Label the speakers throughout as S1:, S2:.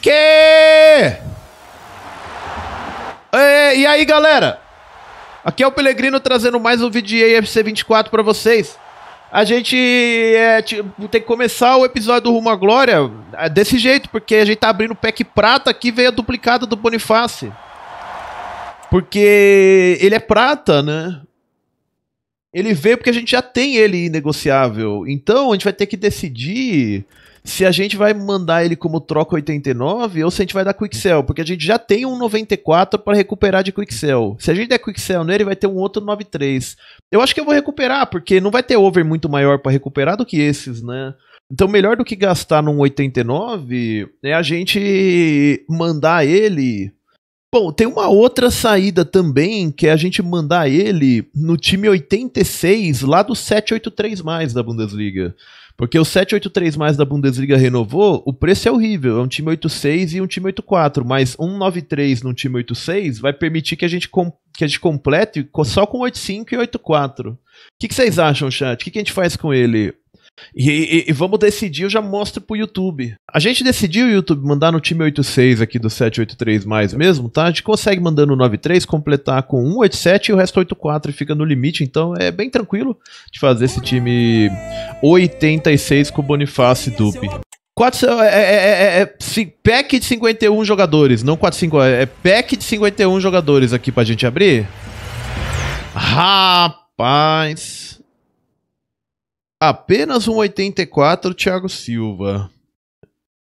S1: Que? É, e aí, galera? Aqui é o Pelegrino trazendo mais um vídeo de AFC 24 para vocês. A gente é, tem que começar o episódio do Rumo à Glória é, desse jeito, porque a gente tá abrindo o pack prata que veio a duplicada do Bonifácio. Porque ele é prata, né? Ele veio porque a gente já tem ele negociável. Então a gente vai ter que decidir se a gente vai mandar ele como troca 89 ou se a gente vai dar quick sell, porque a gente já tem um 94 para recuperar de quick sell. Se a gente der quick sell nele, vai ter um outro 93. Eu acho que eu vou recuperar, porque não vai ter over muito maior para recuperar do que esses, né? Então, melhor do que gastar num 89 é a gente mandar ele. Bom, tem uma outra saída também, que é a gente mandar ele no time 86 lá do 783 mais da Bundesliga. Porque o 783 mais da Bundesliga renovou, o preço é horrível. É um time 86 e um time 84, mas 193 num time 86 vai permitir que a gente, que a gente complete só com 85 e 84. O que, que vocês acham, chat? O que, que a gente faz com ele? E, e, e, vamos decidir, eu já mostro pro YouTube. A gente decidiu, YouTube, mandar no time 86 aqui do 783 mais mesmo, tá? A gente consegue mandando 93, completar com 187 e o resto 84 e fica no limite, então é bem tranquilo de fazer esse time 86 com o Bonifácio é, é, é, e Dupe. 4, é, é, é, pack de 51 jogadores, não 45, é pack de 51 jogadores aqui pra gente abrir. Rapaz. Apenas um 84, Thiago Silva.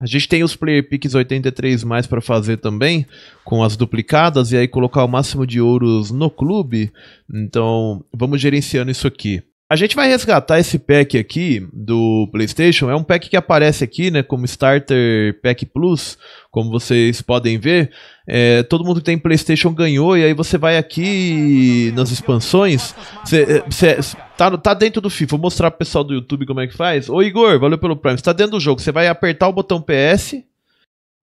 S1: A gente tem os player picks 83 mais para fazer também, com as duplicadas, e aí colocar o máximo de ouros no clube. Então, vamos gerenciando isso aqui. A gente vai resgatar esse pack aqui do PlayStation. É um pack que aparece aqui, né, como Starter Pack Plus, como vocês podem ver. É, todo mundo que tem PlayStation ganhou, e aí você vai aqui nas expansões. Você, está é, é, tá, tá dentro do FIFA. Vou mostrar pro pessoal do YouTube como é que faz. Ô Igor, valeu pelo Prime. Você tá dentro do jogo. Você vai apertar o botão PS,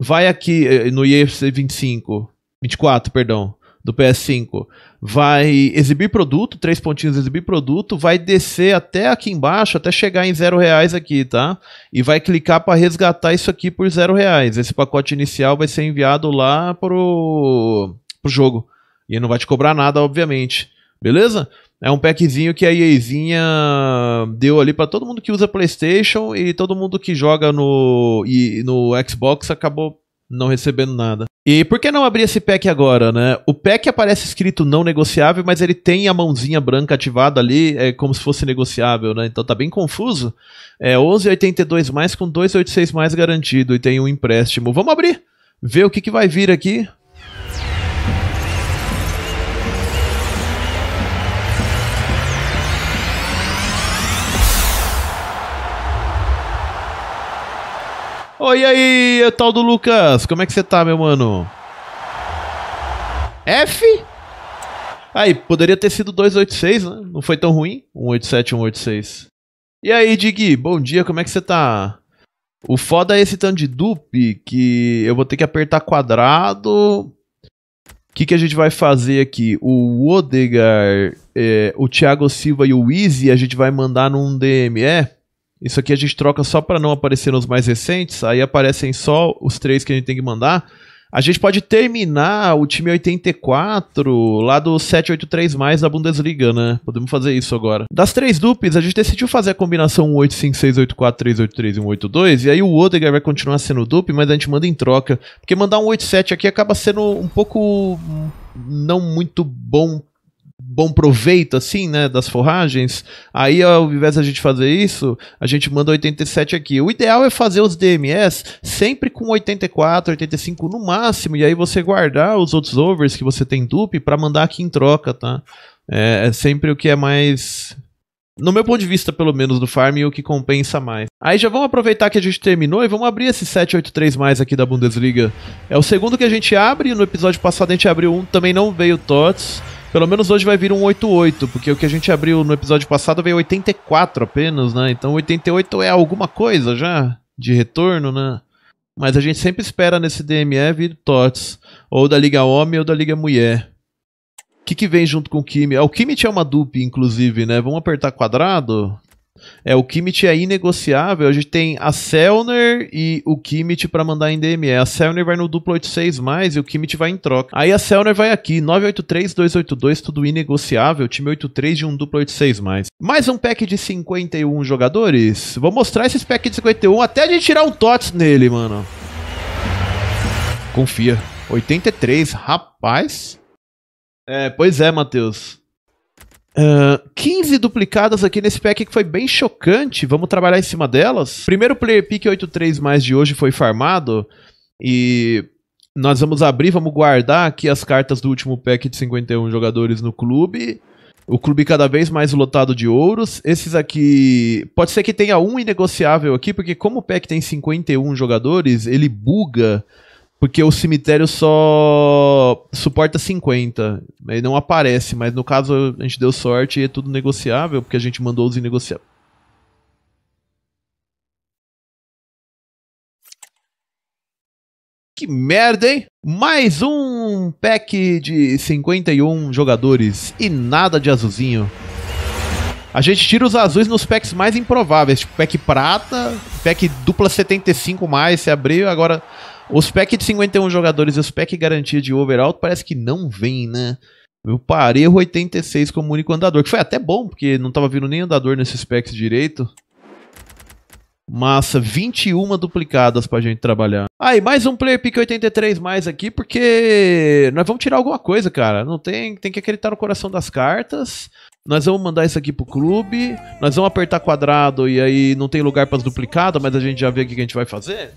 S1: vai aqui é, no EA 25, 24, perdão do PS5 vai exibir produto, três pontinhos exibir produto, vai descer até aqui embaixo, até chegar em zero reais aqui, tá? E vai clicar para resgatar isso aqui por zero reais. Esse pacote inicial vai ser enviado lá pro, pro jogo. E não vai te cobrar nada, obviamente. Beleza? É um packzinho que a EAzinha deu ali para todo mundo que usa PlayStation e todo mundo que joga no, e, no Xbox acabou não recebendo nada. E por que não abrir esse pack agora, né? O pack aparece escrito não negociável, mas ele tem a mãozinha branca ativada ali, é como se fosse negociável, né? Então tá bem confuso. É 1182 mais com 286 mais garantido e tem um empréstimo. Vamos abrir, ver o que, que vai vir aqui. Oi, aí, o é tal do Lucas, como é que você tá, meu mano? F? Aí, poderia ter sido 286, né? Não foi tão ruim. 187, 186. E aí, Dig, bom dia, como é que você tá? O foda é esse tanto de dupe que eu vou ter que apertar quadrado. O que, que a gente vai fazer aqui? O Odegar, é, o Thiago Silva e o Easy a gente vai mandar num DME? é? Isso aqui a gente troca só para não aparecer nos mais recentes, aí aparecem só os três que a gente tem que mandar. A gente pode terminar o time 84 lá do 783 mais da Bundesliga, né? Podemos fazer isso agora. Das três dupes, a gente decidiu fazer a combinação 185684383 e 182, e aí o Odegaard vai continuar sendo dupe, mas a gente manda em troca, porque mandar um 87 aqui acaba sendo um pouco não muito bom bom proveito, assim, né, das forragens, aí ao invés da gente fazer isso, a gente manda 87 aqui. O ideal é fazer os DMS sempre com 84, 85 no máximo, e aí você guardar os outros overs que você tem dupe para mandar aqui em troca, tá? É, é sempre o que é mais no meu ponto de vista, pelo menos, do farm, o que compensa mais. Aí já vamos aproveitar que a gente terminou e vamos abrir esse 783 mais aqui da Bundesliga. É o segundo que a gente abre, no episódio passado a gente abriu um, também não veio TOTS. Pelo menos hoje vai vir um 88, porque o que a gente abriu no episódio passado veio 84 apenas, né? Então 88 é alguma coisa já de retorno, né? Mas a gente sempre espera nesse DME vir TOTS, ou da Liga Homem ou da Liga Mulher. O que, que vem junto com o Kimmich? Ah, o Kimmich é uma dupla, inclusive, né? Vamos apertar quadrado? É, o Kimmich é inegociável. A gente tem a Selner e o Kimmich para mandar em DME. A Selner vai no duplo 86 mais e o Kimmich vai em troca. Aí a Selner vai aqui, 983, 282, tudo inegociável. Time 83 de um duplo 86 mais. Mais um pack de 51 jogadores. Vou mostrar esses packs de 51 até a gente tirar um TOTS nele, mano. Confia. 83, rapaz. É, pois é, Matheus. Uh, ah, 15 duplicadas aqui nesse pack que foi bem chocante. Vamos trabalhar em cima delas. Primeiro player pick 83 mais de hoje foi farmado. E nós vamos abrir, vamos guardar aqui as cartas do último pack de 51 jogadores no clube. O clube cada vez mais lotado de ouros. Esses aqui. Pode ser que tenha um inegociável aqui, porque como o pack tem 51 jogadores, ele buga porque o cemitério só suporta 50. aí não aparece, mas no caso a gente deu sorte e é tudo negociável, porque a gente mandou os inegociáveis. Que merda, hein? Mais um pack de 51 jogadores e nada de azulzinho. A gente tira os azuis nos packs mais improváveis, tipo pack prata, pack dupla 75 mais, se abriu, agora os pack de 51 jogadores e os pack garantia de overall parece que não vem, né? Eu parei o 86 como único andador, que foi até bom, porque não tava vindo nem andador nesses packs direito. Massa, 21 duplicadas pra gente trabalhar. Aí, ah, mais um player pick 83 mais aqui, porque nós vamos tirar alguma coisa, cara. Não tem, tem que acreditar no coração das cartas. Nós vamos mandar isso aqui pro clube. Nós vamos apertar quadrado e aí não tem lugar para as duplicadas, mas a gente já vê o que a gente vai fazer.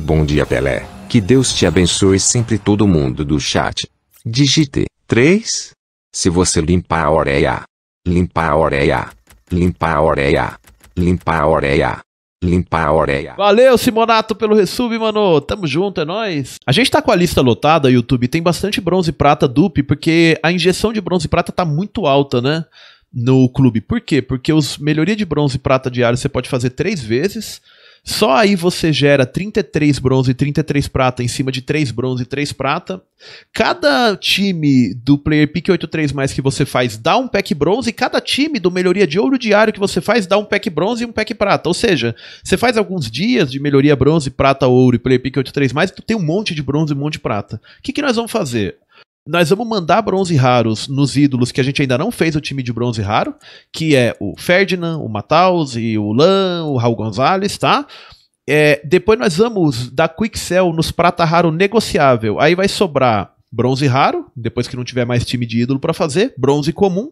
S1: Bom dia, Pelé. Que Deus te abençoe sempre todo mundo do chat. Digite 3. Se você limpar a orelha, limpar a orelha, limpar a orelha, limpar a orelha limpar a orelha. Valeu, Simonato, pelo resub, mano. Tamo junto, é nóis. A gente tá com a lista lotada, YouTube. Tem bastante bronze e prata dupe, porque a injeção de bronze e prata tá muito alta, né? No clube. Por quê? Porque os melhoria de bronze e prata diário você pode fazer três vezes. Só aí você gera 33 bronze e 33 prata em cima de 3 bronze e 3 prata. Cada time do player pick 83 mais que você faz dá um pack bronze e cada time do melhoria de ouro diário que você faz dá um pack bronze e um pack prata. Ou seja, você faz alguns dias de melhoria bronze, prata, ouro e player pick 83 mais, tu tem um monte de bronze e um monte de prata. O que, que nós vamos fazer? Nós vamos mandar bronze raros nos ídolos que a gente ainda não fez o time de bronze raro, que é o Ferdinand, o Mataus e o Lan, o Raul Gonzalez, tá? É, depois nós vamos dar quick sell nos prata raro negociável. Aí vai sobrar bronze raro, depois que não tiver mais time de ídolo para fazer, bronze comum,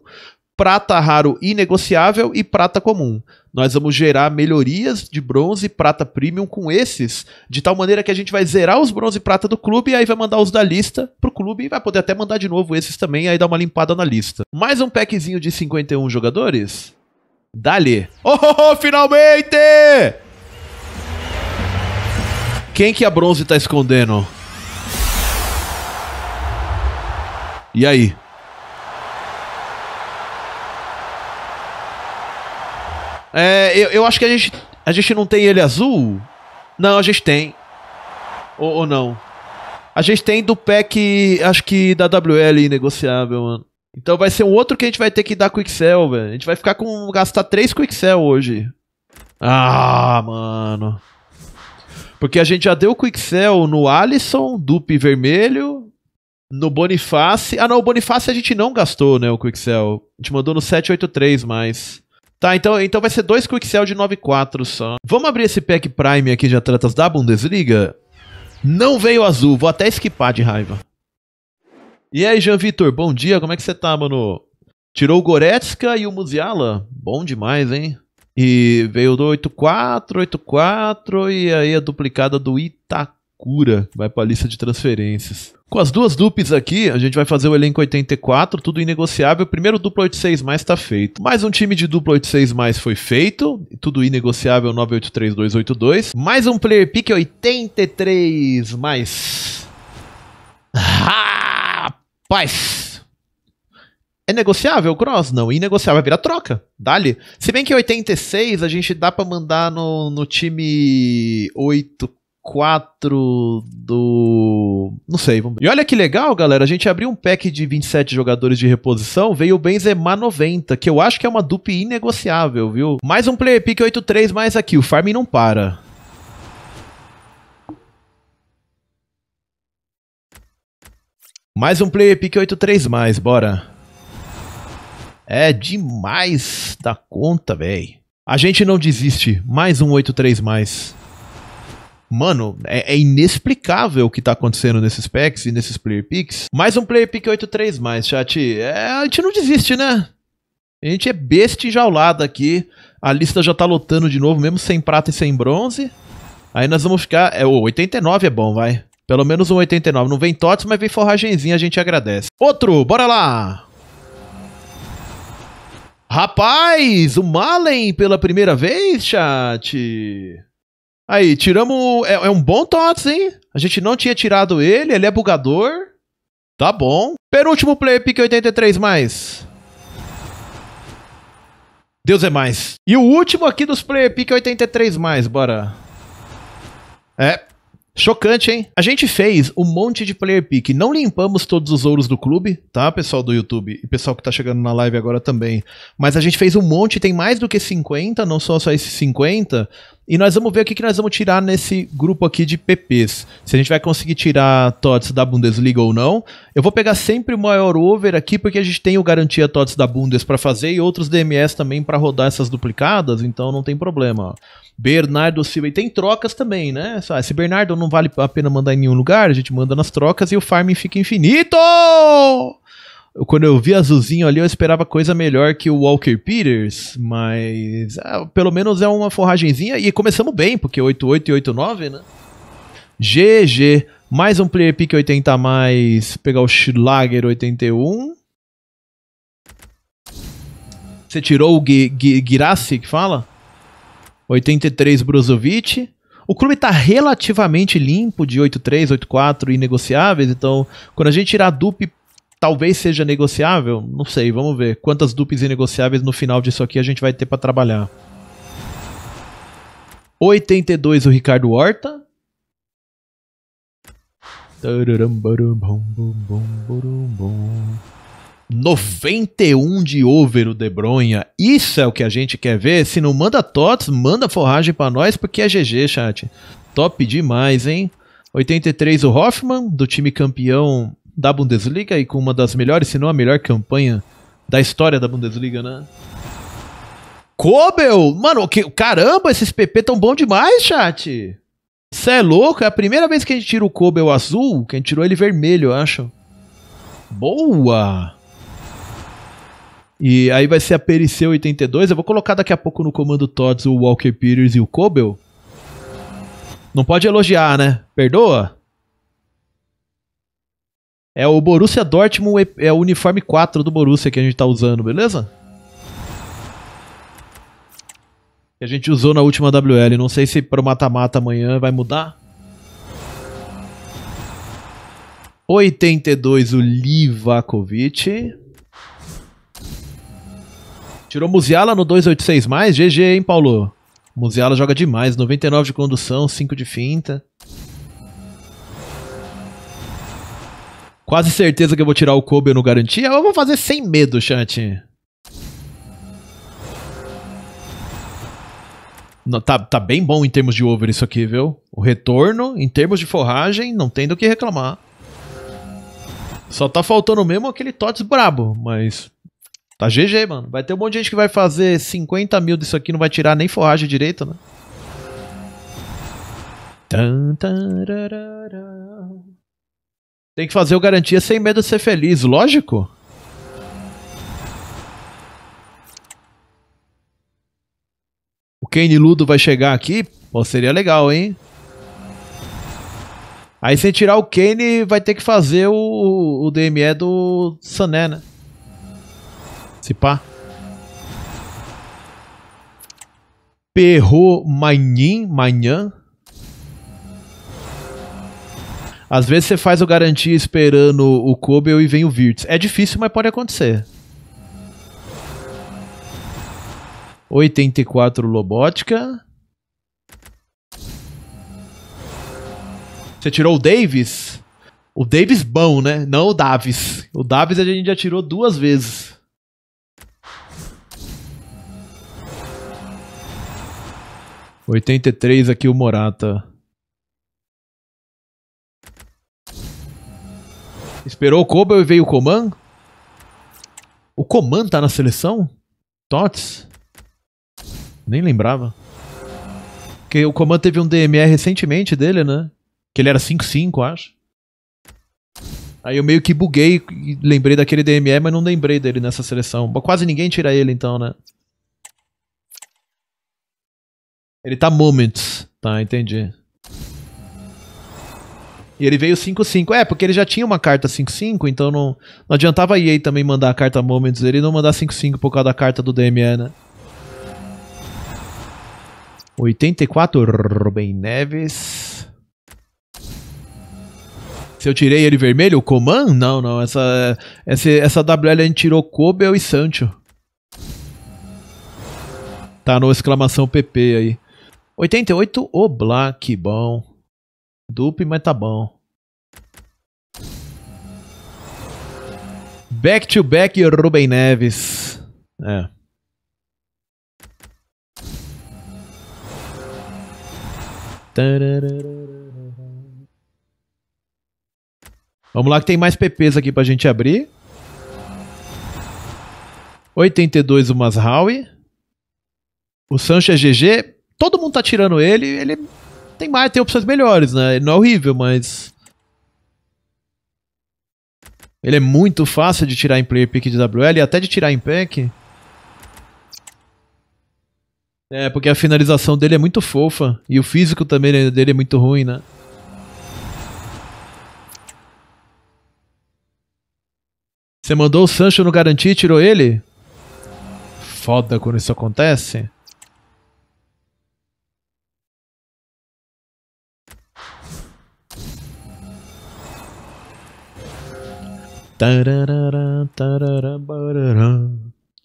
S1: prata raro negociável e prata comum. Nós vamos gerar melhorias de bronze e prata premium com esses, de tal maneira que a gente vai zerar os bronze e prata do clube e aí vai mandar os da lista pro clube e vai poder até mandar de novo esses também, aí dar uma limpada na lista. Mais um packzinho de 51 jogadores? Dali. Oh, oh, oh finalmente! Quem que a bronze tá escondendo? E aí? É, eu, eu acho que a gente, a gente não tem ele azul? Não, a gente tem. Ou, ou não? A gente tem do pack, acho que da WL negociável, mano. Então vai ser um outro que a gente vai ter que dar Quick velho. A gente vai ficar com. gastar 3 Quick hoje. Ah, mano. Porque a gente já deu Quick no Alisson, Dupe Vermelho, no Boniface. Ah, não, o Boniface a gente não gastou, né, o Quick A gente mandou no 783 mais. Tá, então, então vai ser dois Quick Cell de 9-4 só. Vamos abrir esse pack Prime aqui de atletas da Bundesliga? Não veio azul, vou até esquipar de raiva. E aí, Jean Vitor, bom dia, como é que você tá, mano? Tirou o Goretzka e o Muziala? Bom demais, hein? E veio do 8-4, 8-4 e aí a duplicada do Itaco cura Vai pra lista de transferências. Com as duas dupes aqui, a gente vai fazer o elenco 84, tudo inegociável. Primeiro duplo 86 mais tá feito. Mais um time de duplo 86 mais foi feito, tudo inegociável 983-282. Mais um player pick 83 mais. Rapaz! É negociável o cross? Não, inegociável, virar troca. dá Se bem que 86 a gente dá para mandar no, no time 8 4 do. Não sei, vamos E olha que legal, galera. A gente abriu um pack de 27 jogadores de reposição. Veio o Benzema 90, que eu acho que é uma dupe inegociável, viu? Mais um player pick 8-3, mais aqui. O farm não para. Mais um player pick 8-3 mais, bora. É demais da conta, véi. A gente não desiste. Mais um 8-3 mais. Mano, é, é, inexplicável o que tá acontecendo nesses packs e nesses player picks. Mais um player pick 8-3 mais, chat. É, a gente não desiste, né? A gente é besta enjaulada aqui. A lista já tá lotando de novo, mesmo sem prata e sem bronze. Aí nós vamos ficar... É, o 89 é bom, vai. Pelo menos um 89. Não vem TOTS, mas vem forragenzinha, a gente agradece. Outro, bora lá! Rapaz, o Malen pela primeira vez, chat! Aí, tiramos. É, é um bom TOTS, hein? A gente não tinha tirado ele, ele é bugador. Tá bom. Penúltimo play, pick 83 mais. Deus é mais. E o último aqui dos player pick 83 mais, bora. É. Chocante, hein? A gente fez um monte de player pick. Não limpamos todos os ouros do clube, tá, pessoal do YouTube? E pessoal que tá chegando na live agora também. Mas a gente fez um monte, tem mais do que 50, não são só esses 50. E nós vamos ver o que, que nós vamos tirar nesse grupo aqui de PPs. Se a gente vai conseguir tirar TOTS da Bundesliga ou não. Eu vou pegar sempre o maior over aqui, porque a gente tem o garantia TOTS da Bundes para fazer e outros DMS também para rodar essas duplicadas, então não tem problema. Bernardo Silva. E tem trocas também, né? Se Bernardo não vale a pena mandar em nenhum lugar, a gente manda nas trocas e o farming fica infinito! quando eu vi azulzinho ali, eu esperava coisa melhor que o Walker Peters, mas ah, pelo menos é uma forragenzinha e começamos bem, porque 88 e 89, né? GG, mais um player pick 80 a mais, pegar o Schlager 81. Você tirou o Girassi, que fala? 83 Brozovic. O clube está relativamente limpo de 8-3, 8-4 e negociáveis, então quando a gente tirar a dupe talvez seja negociável, não sei, vamos ver quantas dupes inegociáveis no final disso aqui a gente vai ter para trabalhar. 82 o Ricardo Horta. Tararam, baram, bom, 91 de over o De Bronha. Isso é o que a gente quer ver. Se não manda tots, manda forragem para nós, porque é GG, chat. Top demais, hein? 83 o Hoffman, do time campeão da Bundesliga e com uma das melhores, se não a melhor campanha da história da Bundesliga, né? Kobel! Mano, que, caramba, esses PP tão bom demais, chat! Você é louco? É a primeira vez que a gente tira o Kobel azul, que a gente tirou ele vermelho, eu acho. Boa! E aí vai ser a Periceu 82. Eu vou colocar daqui a pouco no comando Todds o Walker Peters e o Kobel. Não pode elogiar, né? Perdoa? É o Borussia Dortmund, é, é o uniforme 4 do Borussia que a gente tá usando, beleza? Que a gente usou na última WL. Não sei se pro mata-mata amanhã vai mudar. 82, o Livakovic. Tirou Muziala no 286+, mais. GG, hein, Paulo? Muziala joga demais. 99 de condução, 5 de finta. quase certeza que eu vou tirar o Kobe no garantia. Eu vou fazer sem medo, chat. tá, tá bem bom em termos de over isso aqui, viu? O retorno, em termos de forragem, não tem do que reclamar. Só tá faltando mesmo aquele Tots brabo, mas... Tá GG, mano. Vai ter um monte de gente que vai fazer 50 mil disso aqui, não vai tirar nem forragem direito, né? Tan, tan, tem que fazer o garantia sem medo de ser feliz, lógico. O Kane Ludo vai chegar aqui? Pô, seria legal, hein? Aí sem tirar o Kane, vai ter que fazer o, o DME do Sané, né? Se pá. Perro Manhin, Manhã. Às vezes você faz o garantia esperando o Kobe e vem o Virtus. É difícil, mas pode acontecer. 84 Lobótica. Você tirou o Davis? O Davis bom, né? Não o Davis. O Davis a gente já tirou duas vezes. Oitenta e três aqui o Morata. Esperou o Koba e veio o Coman? O Coman tá na seleção? Tots? Nem lembrava. Porque o Coman teve um DMR recentemente dele, né? Que ele era 5-5, acho. Aí eu meio que buguei e lembrei daquele DMR, mas não lembrei dele nessa seleção. Quase ninguém tira ele então, né? Ele tá moments. Tá, entendi. E ele veio 5-5. É, porque ele já tinha uma carta 5-5, então não, não adiantava a EA também mandar a carta Moments ele não mandar 5-5 por causa da carta do DME, né? 84, Rubem Neves. Se eu tirei ele vermelho, o Coman? Não, não. Essa, essa, essa WL a gente tirou Kobel e Sancho. Tá no exclamação PP aí. 88, Oblak, bom. Dupe, mas tá bom. Back to back, Rubem Neves. É. Vamos lá que tem mais PPs aqui pra gente abrir. 82 umas Howie. O Sancho é GG. Todo mundo tá tirando ele. Ele tem mais, tem opções melhores, né? Ele não é horrível, mas. Ele é muito fácil de tirar em player pick de WL e até de tirar em pack. É, porque a finalização dele é muito fofa. E o físico também dele é muito ruim, né? Você mandou o Sancho no garantir e tirou ele? Foda quando isso acontece. Tararara, tararara, barará.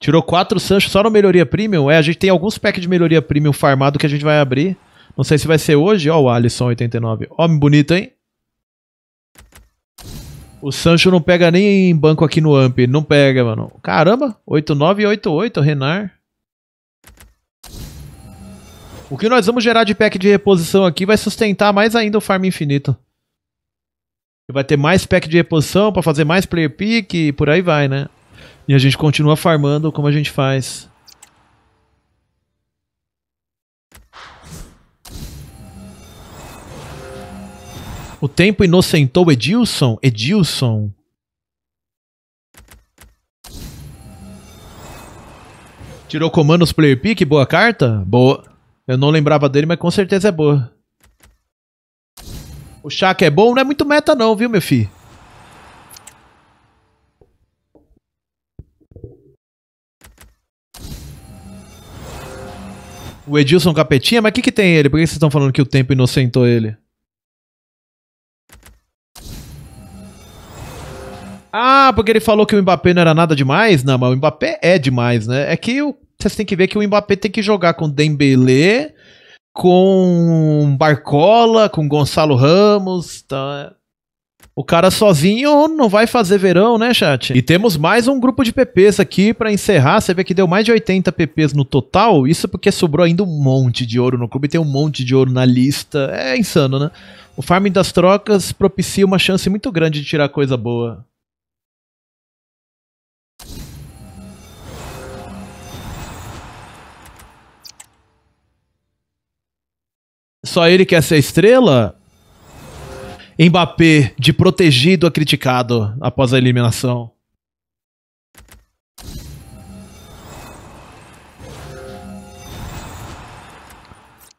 S1: Tirou quatro Sancho só no melhoria premium? É, a gente tem alguns packs de melhoria premium farmado que a gente vai abrir. Não sei se vai ser hoje. Ó, o Alisson 89. Homem bonito, hein? O Sancho não pega nem em banco aqui no AMP. Não pega, mano. Caramba, 8988, Renar. O que nós vamos gerar de pack de reposição aqui vai sustentar mais ainda o farm infinito vai ter mais pack de reposição para fazer mais player pick e por aí vai, né? E a gente continua farmando como a gente faz. O tempo inocentou Edilson? Edilson. Tirou comandos player pick, boa carta? Boa. Eu não lembrava dele, mas com certeza é boa. O Shaq é bom, não é muito meta não, viu, meu filho? O Edilson Capetinha? Mas o que, que tem ele? Por que vocês estão falando que o tempo inocentou ele? Ah, porque ele falou que o Mbappé não era nada demais? Não, mas o Mbappé é demais, né? É que vocês têm que ver que o Mbappé tem que jogar com Dembélé, com Barcola, com Gonçalo Ramos, tá? O cara sozinho não vai fazer verão, né, chat? E temos mais um grupo de PPs aqui para encerrar. Você vê que deu mais de 80 PPs no total. Isso porque sobrou ainda um monte de ouro no clube. Tem um monte de ouro na lista. É insano, né? O farming das trocas propicia uma chance muito grande de tirar coisa boa. só ele quer ser estrela? Mbappé, de protegido a criticado após a eliminação.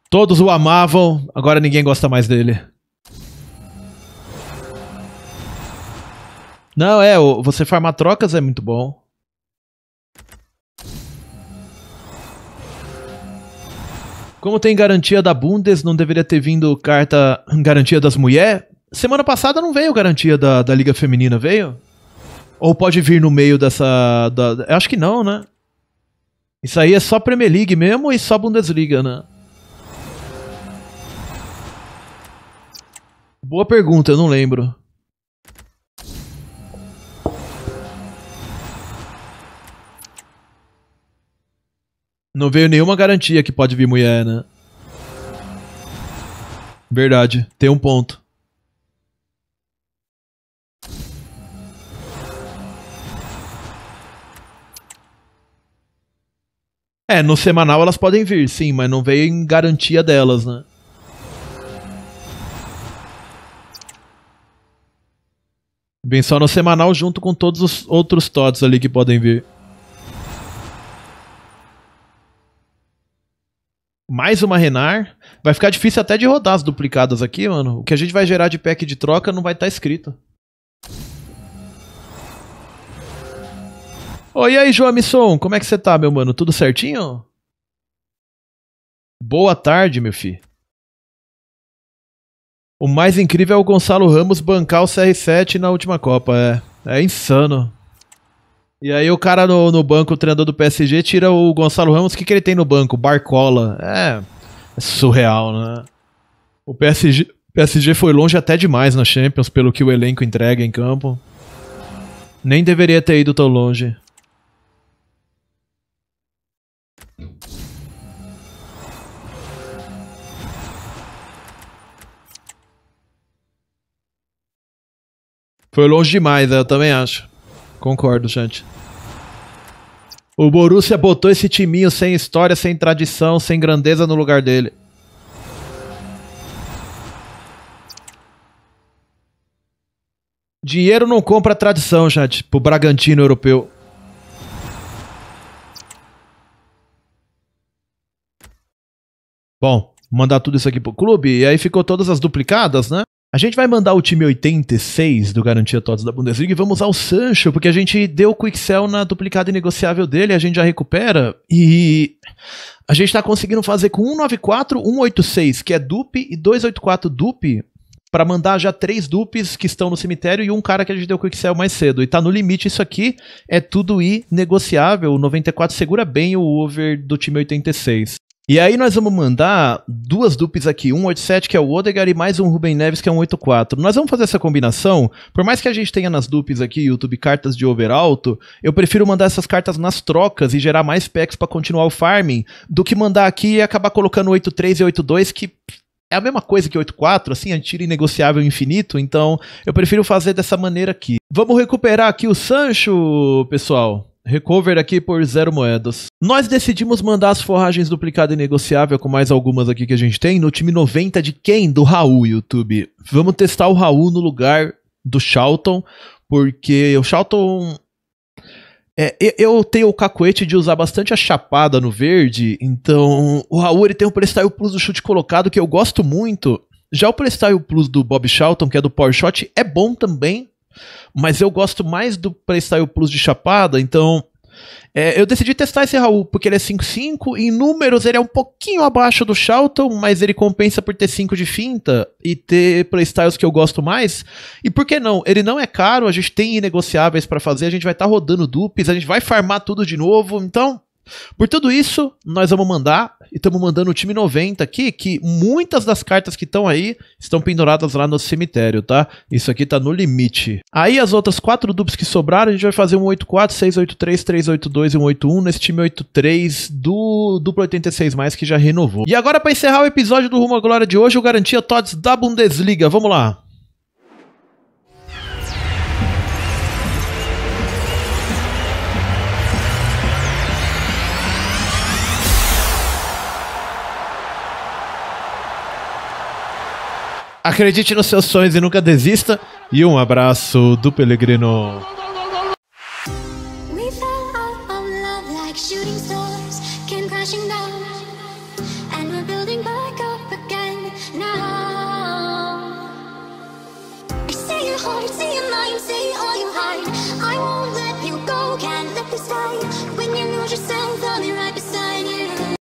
S1: Todos o amavam, agora ninguém gosta mais dele. Não, é, você farmar trocas é muito bom. Como tem garantia da Bundes, não deveria ter vindo carta garantia das mulheres? Semana passada não veio garantia da, da Liga Feminina, veio? Ou pode vir no meio dessa. Da, acho que não, né? Isso aí é só Premier League mesmo e só Bundesliga, né? Boa pergunta, eu não lembro. Não veio nenhuma garantia que pode vir mulher, né? Verdade, tem um ponto. É, no semanal elas podem vir, sim, mas não veio em garantia delas, né? Vem só no semanal junto com todos os outros TODs ali que podem vir. mais uma Renar. Vai ficar difícil até de rodar as duplicadas aqui, mano. O que a gente vai gerar de pack de troca não vai estar tá escrito. Oi, oh, aí, João Amisson, como é que você tá, meu mano? Tudo certinho? Boa tarde, meu fi. O mais incrível é o Gonçalo Ramos bancar o CR7 na última Copa, é. É insano. E aí o cara no, no banco, o treinador do PSG, tira o Gonçalo Ramos. O que, que ele tem no banco? Barcola. É, é surreal, né? O PSG, PSG foi longe até demais na Champions, pelo que o elenco entrega em campo. Nem deveria ter ido tão longe. Foi longe demais, né? eu também acho. Concordo, gente. O Borussia botou esse timinho sem história, sem tradição, sem grandeza no lugar dele. Dinheiro não compra tradição, gente. pro Bragantino europeu. Bom, mandar tudo isso aqui pro clube. E aí ficou todas as duplicadas, né? A gente vai mandar o time 86 do Garantia Todos da Bundesliga e vamos ao Sancho, porque a gente deu o quick sell na duplicada e negociável dele, a gente já recupera e a gente está conseguindo fazer com 194, 186, que é dup, e 284 dup, para mandar já três dupes que estão no cemitério e um cara que a gente deu quick sell mais cedo. E tá no limite isso aqui, é tudo e negociável. O 94 segura bem o over do time 86. E aí nós vamos mandar duas dupes aqui, um 87 que é o Odegar e mais um Ruben Neves que é um 84. Nós vamos fazer essa combinação, por mais que a gente tenha nas dupes aqui YouTube cartas de over alto, eu prefiro mandar essas cartas nas trocas e gerar mais packs para continuar o farming, do que mandar aqui e acabar colocando 83 e 82 que é a mesma coisa que 84, assim, a é tiro inegociável infinito, então eu prefiro fazer dessa maneira aqui. Vamos recuperar aqui o Sancho, pessoal. Recover aqui por zero moedas. Nós decidimos mandar as forragens duplicada e negociável com mais algumas aqui que a gente tem no time 90 de quem? Do Raul, YouTube. Vamos testar o Raul no lugar do Shalton porque o Shalton é, eu tenho o cacuete de usar bastante a chapada no verde, então o Raul ele tem o Prestyle Plus do chute colocado que eu gosto muito. Já o Prestyle Plus do Bob Shelton, que é do Power Shot, é bom também, mas eu gosto mais do Playstyle Plus de Chapada, então. É, eu decidi testar esse Raul, porque ele é 5-5, em números ele é um pouquinho abaixo do Charlton, mas ele compensa por ter 5 de finta e ter playstyles que eu gosto mais. E por que não? Ele não é caro, a gente tem negociáveis para fazer, a gente vai estar tá rodando dupes, a gente vai farmar tudo de novo, então por tudo isso, nós vamos mandar, e estamos mandando o time 90 aqui, que muitas das cartas que estão aí estão penduradas lá no cemitério, tá? Isso aqui tá no limite. Aí as outras quatro duplas que sobraram, a gente vai fazer um 84, 683, 382 e 181 nesse time 83 do duplo 86 mais que já renovou. E agora para encerrar o episódio do Rumo à Glória de hoje, eu garantia Todds da Bundesliga. Vamos lá. Acredite nos seus sonhos e nunca desista. E um abraço do Pelegrino.